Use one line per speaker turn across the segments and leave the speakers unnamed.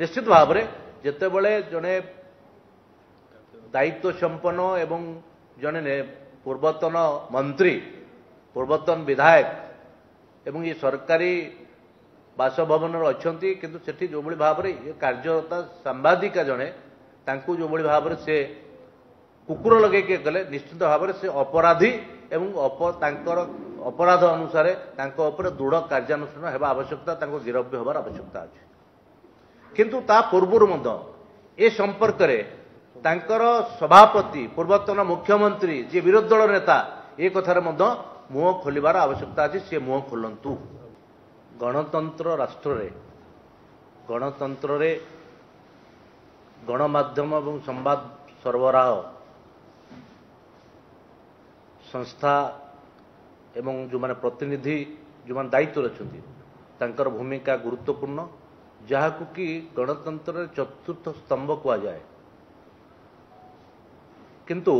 ନିଶ୍ଚିତ ଭାବରେ ଯେତେବେଳେ ଜଣେ ଦାୟିତ୍ୱ ସମ୍ପନ୍ନ ଏବଂ ଜଣେ ପୂର୍ବତନ ମନ୍ତ୍ରୀ ପୂର୍ବତନ ବିଧାୟକ ଏବଂ ଏ ସରକାରୀ ବାସଭବନରେ ଅଛନ୍ତି କିନ୍ତୁ ସେଠି ଯେଉଁଭଳି ଭାବରେ ଏ କାର୍ଯ୍ୟରତା ସାମ୍ବାଦିକା ଜଣେ ତାଙ୍କୁ ଯେଉଁଭଳି ଭାବରେ ସେ କୁକୁର ଲଗେଇକି କଲେ ନିଶ୍ଚିତ ଭାବରେ ସେ ଅପରାଧୀ ଏବଂ ତାଙ୍କର ଅପରାଧ ଅନୁସାରେ ତାଙ୍କ ଉପରେ ଦୃଢ଼ କାର୍ଯ୍ୟାନୁଷ୍ଠାନ ହେବା ଆବଶ୍ୟକତା ତାଙ୍କୁ ଗିରଫ ହେବାର ଆବଶ୍ୟକତା ଅଛି କିନ୍ତୁ ତା ପୂର୍ବରୁ ମଧ୍ୟ ଏ ସମ୍ପର୍କରେ ତାଙ୍କର ସଭାପତି ପୂର୍ବତନ ମୁଖ୍ୟମନ୍ତ୍ରୀ ଯିଏ ବିରୋଧୀ ଦଳ ନେତା ଏ କଥାରେ ମଧ୍ୟ ମୁହଁ ଖୋଲିବାର ଆବଶ୍ୟକତା ଅଛି ସେ ମୁହଁ ଖୋଲନ୍ତୁ ଗଣତନ୍ତ୍ର ରାଷ୍ଟ୍ରରେ ଗଣତନ୍ତ୍ରରେ ଗଣମାଧ୍ୟମ ଏବଂ ସମ୍ବାଦ ସରବରାହ ସଂସ୍ଥା ଏବଂ ଯେଉଁମାନେ ପ୍ରତିନିଧି ଯେଉଁମାନେ ଦାୟିତ୍ୱରେ ଅଛନ୍ତି ତାଙ୍କର ଭୂମିକା ଗୁରୁତ୍ୱପୂର୍ଣ୍ଣ ଯାହାକୁ କି ଗଣତନ୍ତ୍ରର ଚତୁର୍ଥ ସ୍ତମ୍ଭ କୁହାଯାଏ କିନ୍ତୁ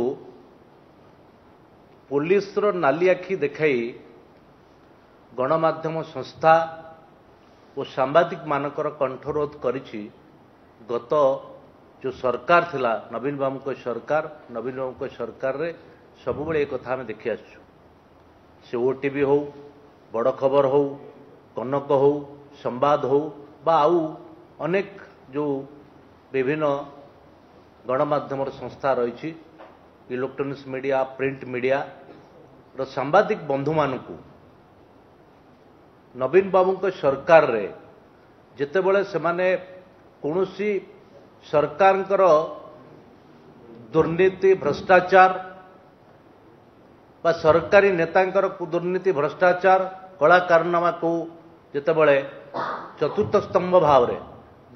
ପୋଲିସର ନାଲି ଆଖି ଦେଖାଇ ଗଣମାଧ୍ୟମ ସଂସ୍ଥା ଓ ସାମ୍ବାଦିକମାନଙ୍କର କଣ୍ଠରୋଧ କରିଛି ଗତ ଯେଉଁ ସରକାର ଥିଲା ନବୀନ ବାବୁଙ୍କ ସରକାର ନବୀନ ବାବୁଙ୍କ ସରକାରରେ ସବୁବେଳେ ଏ କଥା ଆମେ ଦେଖିଆସୁଛୁ ସେ ଓଟିଭି ହେଉ ବଡ଼ ଖବର ହେଉ କନକ ହେଉ ସମ୍ବାଦ ହେଉ ବା ଆଉ ଅନେକ ଯେଉଁ ବିଭିନ୍ନ ଗଣମାଧ୍ୟମର ସଂସ୍ଥା ରହିଛି ଇଲେକ୍ଟ୍ରୋନିକ୍ସ ମିଡ଼ିଆ ପ୍ରିଣ୍ଟ ମିଡ଼ିଆର ସାମ୍ବାଦିକ ବନ୍ଧୁମାନଙ୍କୁ ନବୀନ ବାବୁଙ୍କ ସରକାରରେ ଯେତେବେଳେ ସେମାନେ କୌଣସି ସରକାରଙ୍କର ଦୁର୍ନୀତି ଭ୍ରଷ୍ଟାଚାର ବା ସରକାରୀ ନେତାଙ୍କର ଦୁର୍ନୀତି ଭ୍ରଷ୍ଟାଚାର କଳା କାରନାମାକୁ ଯେତେବେଳେ ଚତୁର୍ଥ ସ୍ତମ୍ଭ ଭାବରେ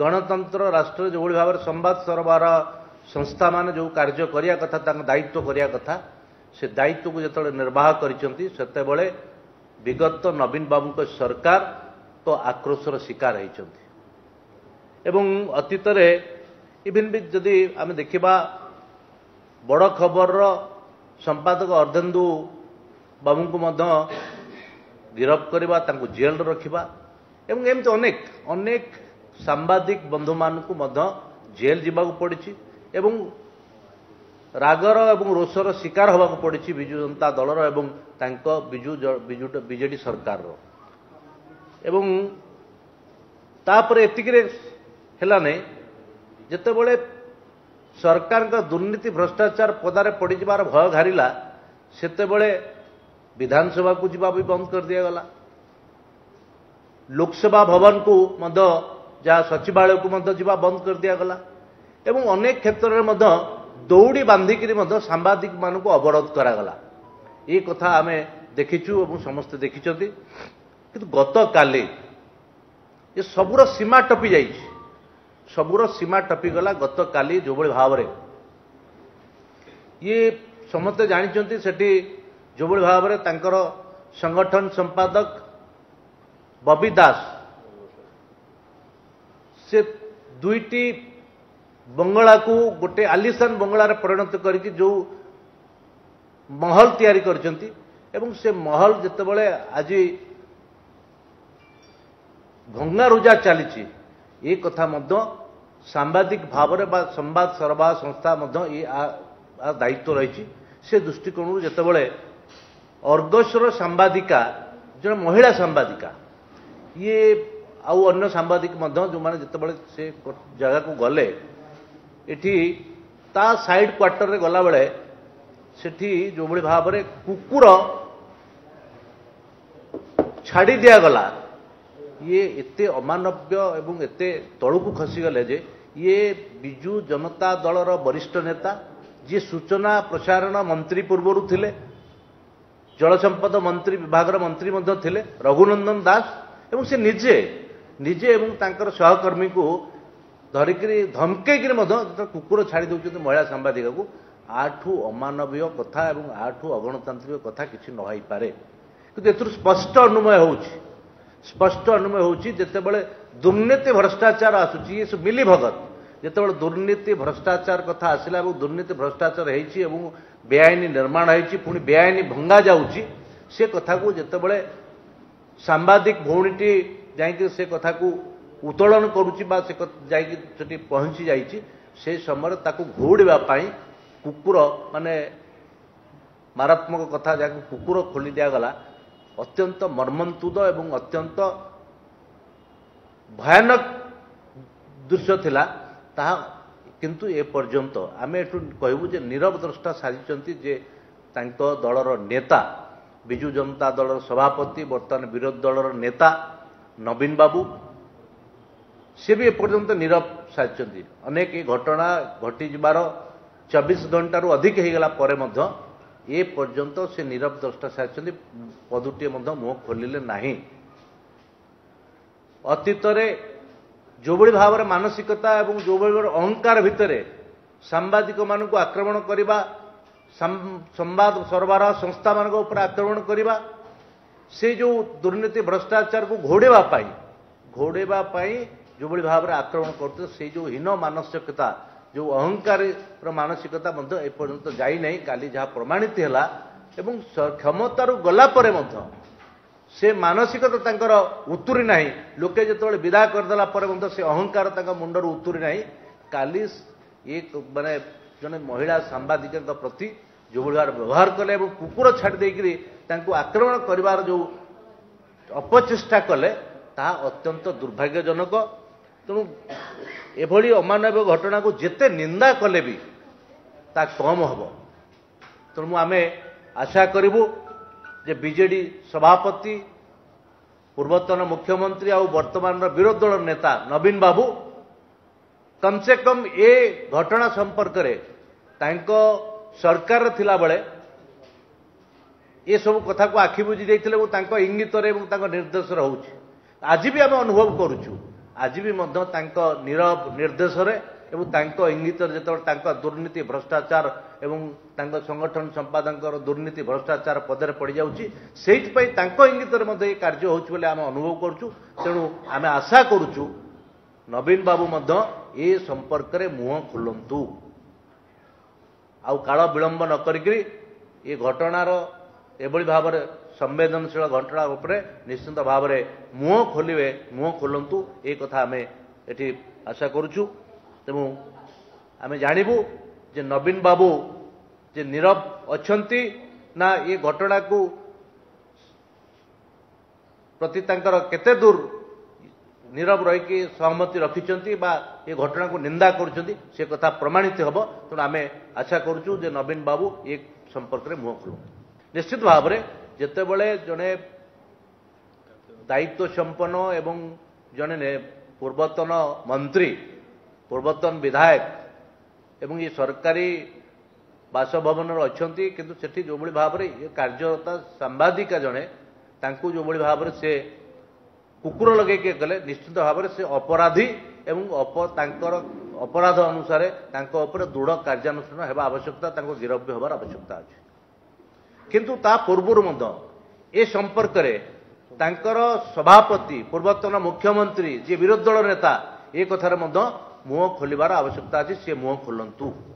ଗଣତନ୍ତ୍ର ରାଷ୍ଟ୍ରରେ ଯେଉଁଭଳି ଭାବରେ ସମ୍ବାଦ ସରବରାହ ସଂସ୍ଥାମାନେ ଯେଉଁ କାର୍ଯ୍ୟ କରିବା କଥା ତାଙ୍କ ଦାୟିତ୍ୱ କରିବା କଥା ସେ ଦାୟିତ୍ୱକୁ ଯେତେବେଳେ ନିର୍ବାହ କରିଛନ୍ତି ସେତେବେଳେ ବିଗତ ନବୀନ ବାବୁଙ୍କ ସରକାରଙ୍କ ଆକ୍ରୋଶର ଶିକାର ହୋଇଛନ୍ତି ଏବଂ ଅତୀତରେ ଇଭିନ୍ ବି ଯଦି ଆମେ ଦେଖିବା ବଡ଼ ଖବରର ସମ୍ପାଦକ ଅର୍ଦ୍ଧେନ୍ଦୁ ବାବୁଙ୍କୁ ମଧ୍ୟ ଗିରଫ କରିବା ତାଙ୍କୁ ଜେଲ୍ରେ ରଖିବା ଏବଂ ଏମିତି ଅନେକ ଅନେକ ସାମ୍ବାଦିକ ବନ୍ଧୁମାନଙ୍କୁ ମଧ୍ୟ ଜେଲ୍ ଯିବାକୁ ପଡ଼ିଛି ଏବଂ ରାଗର ଏବଂ ରୋଷର ଶିକାର ହେବାକୁ ପଡ଼ିଛି ବିଜୁ ଜନତା ଦଳର ଏବଂ ତାଙ୍କ ବିଜୁ ବିଜୁ ବିଜେଡ଼ି ସରକାରର ଏବଂ ତାପରେ ଏତିକିରେ ହେଲା ନାହିଁ ଯେତେବେଳେ ସରକାରଙ୍କ ଦୁର୍ନୀତି ଭ୍ରଷ୍ଟାଚାର ପଦାରେ ପଡ଼ିଯିବାର ଭୟ ଘାରିଲା ସେତେବେଳେ ବିଧାନସଭାକୁ ଯିବା ବି ବନ୍ଦ କରି ଦିଆଗଲା ଲୋକସେବା ଭବନକୁ ମଧ୍ୟ ଯାହା ସଚିବାଳୟକୁ ମଧ୍ୟ ଯିବା ବନ୍ଦ କରିଦିଆଗଲା ଏବଂ ଅନେକ କ୍ଷେତ୍ରରେ ମଧ୍ୟ ଦୌଡ଼ି ବାନ୍ଧିକିରି ମଧ୍ୟ ସାମ୍ବାଦିକମାନଙ୍କୁ ଅବରୋଧ କରାଗଲା ଏ କଥା ଆମେ ଦେଖିଛୁ ଏବଂ ସମସ୍ତେ ଦେଖିଛନ୍ତି କିନ୍ତୁ ଗତକାଲି ଏ ସବୁର ସୀମା ଟପି ଯାଇଛି ସବୁର ସୀମା ଟପିଗଲା ଗତକାଲି ଯେଉଁଭଳି ଭାବରେ ଇଏ ସମସ୍ତେ ଜାଣିଛନ୍ତି ସେଠି ଯେଉଁଭଳି ଭାବରେ ତାଙ୍କର ସଂଗଠନ ସମ୍ପାଦକ ববি দাস সে দুইটি বঙ্গলাকু গোটে আলিশান বঙ্গলার পরিণত করিকি যে মহল তৈরি করছেন এবং সে মহল যেতবে আজি ভঙ্গা রোজা চালিছি এ কথা মধ্য সাংবাদিক ভাবরে বা সম্বাদ সরবরাহ সংস্থা মধ্য ই দায়িত্ব রয়েছে সে দৃষ্টিকোণ যেতবে অর্গসর সাংবাদিকা জন মহিলা সাংবাদিকা ଇଏ ଆଉ ଅନ୍ୟ ସାମ୍ବାଦିକ ମଧ୍ୟ ଯେଉଁମାନେ ଯେତେବେଳେ ସେ ଜାଗାକୁ ଗଲେ ଏଠି ତା ସାଇଡ୍ କ୍ୱାର୍ଟରରେ ଗଲାବେଳେ ସେଠି ଯେଉଁଭଳି ଭାବରେ କୁକୁର ଛାଡ଼ି ଦିଆଗଲା ଇଏ ଏତେ ଅମାନବ୍ୟ ଏବଂ ଏତେ ତଳକୁ ଖସିଗଲେ ଯେ ଇଏ ବିଜୁ ଜନତା ଦଳର ବରିଷ୍ଠ ନେତା ଯିଏ ସୂଚନା ପ୍ରସାରଣ ମନ୍ତ୍ରୀ ପୂର୍ବରୁ ଥିଲେ ଜଳସମ୍ପଦ ମନ୍ତ୍ରୀ ବିଭାଗର ମନ୍ତ୍ରୀ ମଧ୍ୟ ଥିଲେ ରଘୁନନ୍ଦନ ଦାସ ଏବଂ ସେ ନିଜେ ନିଜେ ଏବଂ ତାଙ୍କର ସହକର୍ମୀଙ୍କୁ ଧରିକିରି ଧମକେଇକିରି ମଧ୍ୟ କୁକୁର ଛାଡ଼ି ଦେଉଛନ୍ତି ମହିଳା ସାମ୍ବାଦିକକୁ ଆଠୁ ଅମାନବୀୟ କଥା ଏବଂ ଆଠୁ ଅଗଣତାନ୍ତ୍ରିକ କଥା କିଛି ନ ହୋଇପାରେ କିନ୍ତୁ ଏଥିରୁ ସ୍ପଷ୍ଟ ଅନୁମୟ ହେଉଛି ସ୍ପଷ୍ଟ ଅନୁମୟ ହେଉଛି ଯେତେବେଳେ ଦୁର୍ନୀତି ଭ୍ରଷ୍ଟାଚାର ଆସୁଛି ଏସବୁ ମିଲି ଭଗତ ଯେତେବେଳେ ଦୁର୍ନୀତି ଭ୍ରଷ୍ଟାଚାର କଥା ଆସିଲା ଏବଂ ଦୁର୍ନୀତି ଭ୍ରଷ୍ଟାଚାର ହୋଇଛି ଏବଂ ବେଆଇନ ନିର୍ମାଣ ହୋଇଛି ପୁଣି ବେଆଇନ ଭଙ୍ଗାଯାଉଛି ସେ କଥାକୁ ଯେତେବେଳେ ସାମ୍ବାଦିକ ଭଉଣୀଟି ଯାଇକି ସେ କଥାକୁ ଉତ୍ତୋଳନ କରୁଛି ବା ସେ ଯାଇକି ସେଠି ପହଞ୍ଚି ଯାଇଛି ସେ ସମୟରେ ତାକୁ ଘୋଉଡ଼ିବା ପାଇଁ କୁକୁର ମାନେ ମାରାତ୍ମକ କଥା ଯାହାକୁ କୁକୁର ଖୋଲି ଦିଆଗଲା ଅତ୍ୟନ୍ତ ମର୍ମନ୍ତୁଦ ଏବଂ ଅତ୍ୟନ୍ତ ଭୟାନକ ଦୃଶ୍ୟ ଥିଲା ତାହା କିନ୍ତୁ ଏପର୍ଯ୍ୟନ୍ତ ଆମେ ଏଠୁ କହିବୁ ଯେ ନିରବ ଦ୍ରଷ୍ଟା ସାରିଛନ୍ତି ଯେ ତାଙ୍କ ଦଳର ନେତା ବିଜୁ ଜନତା ଦଳର ସଭାପତି ବର୍ତ୍ତମାନ ବିରୋଧୀ ଦଳର ନେତା ନବୀନ ବାବୁ ସେ ବି ଏପର୍ଯ୍ୟନ୍ତ ନିରବ ସାରିଛନ୍ତି ଅନେକ ଏ ଘଟଣା ଘଟିଯିବାର ଚବିଶ ଘଣ୍ଟାରୁ ଅଧିକ ହୋଇଗଲା ପରେ ମଧ୍ୟ ଏ ପର୍ଯ୍ୟନ୍ତ ସେ ନିରବ ଦ୍ରଷ୍ଟା ସାରିଛନ୍ତି ପଦୁଟିଏ ମଧ୍ୟ ମୁହଁ ଖୋଲିଲେ ନାହିଁ ଅତୀତରେ ଯେଉଁଭଳି ଭାବରେ ମାନସିକତା ଏବଂ ଯେଉଁଭଳି ଭାବରେ ଅହଙ୍କାର ଭିତରେ ସାମ୍ବାଦିକମାନଙ୍କୁ ଆକ୍ରମଣ କରିବା ସମ୍ବାଦ ସରବରାହ ସଂସ୍ଥାମାନଙ୍କ ଉପରେ ଆକ୍ରମଣ କରିବା ସେ ଯେଉଁ ଦୁର୍ନୀତି ଭ୍ରଷ୍ଟାଚାରକୁ ଘୋଡ଼େଇବା ପାଇଁ ଘୋଡ଼େଇବା ପାଇଁ ଯେଉଁଭଳି ଭାବରେ ଆକ୍ରମଣ କରୁଥିଲେ ସେ ଯେଉଁ ହୀନ ମାନସିକତା ଯେଉଁ ଅହଙ୍କାରୀର ମାନସିକତା ମଧ୍ୟ ଏପର୍ଯ୍ୟନ୍ତ ଯାଇନାହିଁ କାଲି ଯାହା ପ୍ରମାଣିତ ହେଲା ଏବଂ କ୍ଷମତାରୁ ଗଲା ପରେ ମଧ୍ୟ ସେ ମାନସିକତା ତାଙ୍କର ଉତୁରି ନାହିଁ ଲୋକେ ଯେତେବେଳେ ବିଦା କରିଦେଲା ପରେ ମଧ୍ୟ ସେ ଅହଙ୍କାର ତାଙ୍କ ମୁଣ୍ଡରୁ ଉତୁରି ନାହିଁ କାଲି ଇଏ ମାନେ ଜଣେ ମହିଳା ସାମ୍ବାଦିକଙ୍କ ପ୍ରତି ଯେଉଁଭଳି ଭାବରେ ବ୍ୟବହାର କଲେ ଏବଂ କୁକୁର ଛାଡ଼ି ଦେଇକରି ତାଙ୍କୁ ଆକ୍ରମଣ କରିବାର ଯେଉଁ ଅପଚେଷ୍ଟା କଲେ ତାହା ଅତ୍ୟନ୍ତ ଦୁର୍ଭାଗ୍ୟଜନକ ତେଣୁ ଏଭଳି ଅମାନବୀୟ ଘଟଣାକୁ ଯେତେ ନିନ୍ଦା କଲେ ବି ତା କମ୍ ହେବ ତେଣୁ ଆମେ ଆଶା କରିବୁ ଯେ ବିଜେଡି ସଭାପତି ପୂର୍ବତନ ମୁଖ୍ୟମନ୍ତ୍ରୀ ଆଉ ବର୍ତ୍ତମାନର ବିରୋଧୀ ଦଳ ନେତା ନବୀନ ବାବୁ କମ୍ ସେ କମ୍ ଏ ଘଟଣା ସମ୍ପର୍କରେ ତାଙ୍କ ସରକାରରେ ଥିଲାବେଳେ ଏସବୁ କଥାକୁ ଆଖି ବୁଜି ଦେଇଥିଲେ ଏବଂ ତାଙ୍କ ଇଙ୍ଗିତରେ ଏବଂ ତାଙ୍କ ନିର୍ଦ୍ଦେଶରେ ହେଉଛି ଆଜି ବି ଆମେ ଅନୁଭବ କରୁଛୁ ଆଜି ବି ମଧ୍ୟ ତାଙ୍କ ନିରବ ନିର୍ଦ୍ଦେଶରେ ଏବଂ ତାଙ୍କ ଇଙ୍ଗିତରେ ଯେତେବେଳେ ତାଙ୍କ ଦୁର୍ନୀତି ଭ୍ରଷ୍ଟାଚାର ଏବଂ ତାଙ୍କ ସଂଗଠନ ସମ୍ପାଦକଙ୍କର ଦୁର୍ନୀତି ଭ୍ରଷ୍ଟାଚାର ପଦରେ ପଡ଼ିଯାଉଛି ସେଇଥିପାଇଁ ତାଙ୍କ ଇଙ୍ଗିତରେ ମଧ୍ୟ ଏ କାର୍ଯ୍ୟ ହେଉଛି ବୋଲି ଆମେ ଅନୁଭବ କରୁଛୁ ତେଣୁ ଆମେ ଆଶା କରୁଛୁ ନବୀନ ବାବୁ ମଧ୍ୟ ଏ ସମ୍ପର୍କରେ ମୁହଁ ଖୋଲନ୍ତୁ ଆଉ କାଳ ବିଳମ୍ବ ନ କରିକିରି ଏ ଘଟଣାର ଏଭଳି ଭାବରେ ସମ୍ବେଦନଶୀଳ ଘଟଣା ଉପରେ ନିଶ୍ଚିନ୍ତ ଭାବରେ ମୁହଁ ଖୋଲିବେ ମୁହଁ ଖୋଲନ୍ତୁ ଏ କଥା ଆମେ ଏଠି ଆଶା କରୁଛୁ ତେଣୁ ଆମେ ଜାଣିବୁ ଯେ ନବୀନ ବାବୁ ଯେ ନିରବ ଅଛନ୍ତି ନା ଏ ଘଟଣାକୁ ପ୍ରତି ତାଙ୍କର କେତେ ଦୂର ନିରବ ରହିକି ସହମତି ରଖିଛନ୍ତି ବା ଏ ଘଟଣାକୁ ନିନ୍ଦା କରୁଛନ୍ତି ସେ କଥା ପ୍ରମାଣିତ ହେବ ତେଣୁ ଆମେ ଆଶା କରୁଛୁ ଯେ ନବୀନ ବାବୁ ଏ ସମ୍ପର୍କରେ ମୁହଁ ଖୋଲୁ ନିଶ୍ଚିତ ଭାବରେ ଯେତେବେଳେ ଜଣେ ଦାୟିତ୍ୱ ସମ୍ପନ୍ନ ଏବଂ ଜଣେ ପୂର୍ବତନ ମନ୍ତ୍ରୀ ପୂର୍ବତନ ବିଧାୟକ ଏବଂ ଏ ସରକାରୀ ବାସଭବନରେ ଅଛନ୍ତି କିନ୍ତୁ ସେଠି ଯେଉଁଭଳି ଭାବରେ କାର୍ଯ୍ୟରତା ସାମ୍ବାଦିକା ଜଣେ ତାଙ୍କୁ ଯେଉଁଭଳି ଭାବରେ ସେ କୁକୁର ଲଗେଇକି ଗଲେ ନିଶ୍ଚିତ ଭାବରେ ସେ ଅପରାଧୀ ଏବଂ ତାଙ୍କର ଅପରାଧ ଅନୁସାରେ ତାଙ୍କ ଉପରେ ଦୃଢ଼ କାର୍ଯ୍ୟାନୁଷ୍ଠାନ ହେବା ଆବଶ୍ୟକତା ତାଙ୍କୁ ଗିରଫ ହେବାର ଆବଶ୍ୟକତା ଅଛି କିନ୍ତୁ ତା ପୂର୍ବରୁ ମଧ୍ୟ ଏ ସମ୍ପର୍କରେ ତାଙ୍କର ସଭାପତି ପୂର୍ବତନ ମୁଖ୍ୟମନ୍ତ୍ରୀ ଯିଏ ବିରୋଧୀ ଦଳ ନେତା ଏ କଥାରେ ମଧ୍ୟ ମୁହଁ ଖୋଲିବାର ଆବଶ୍ୟକତା ଅଛି ସେ ମୁହଁ ଖୋଲନ୍ତୁ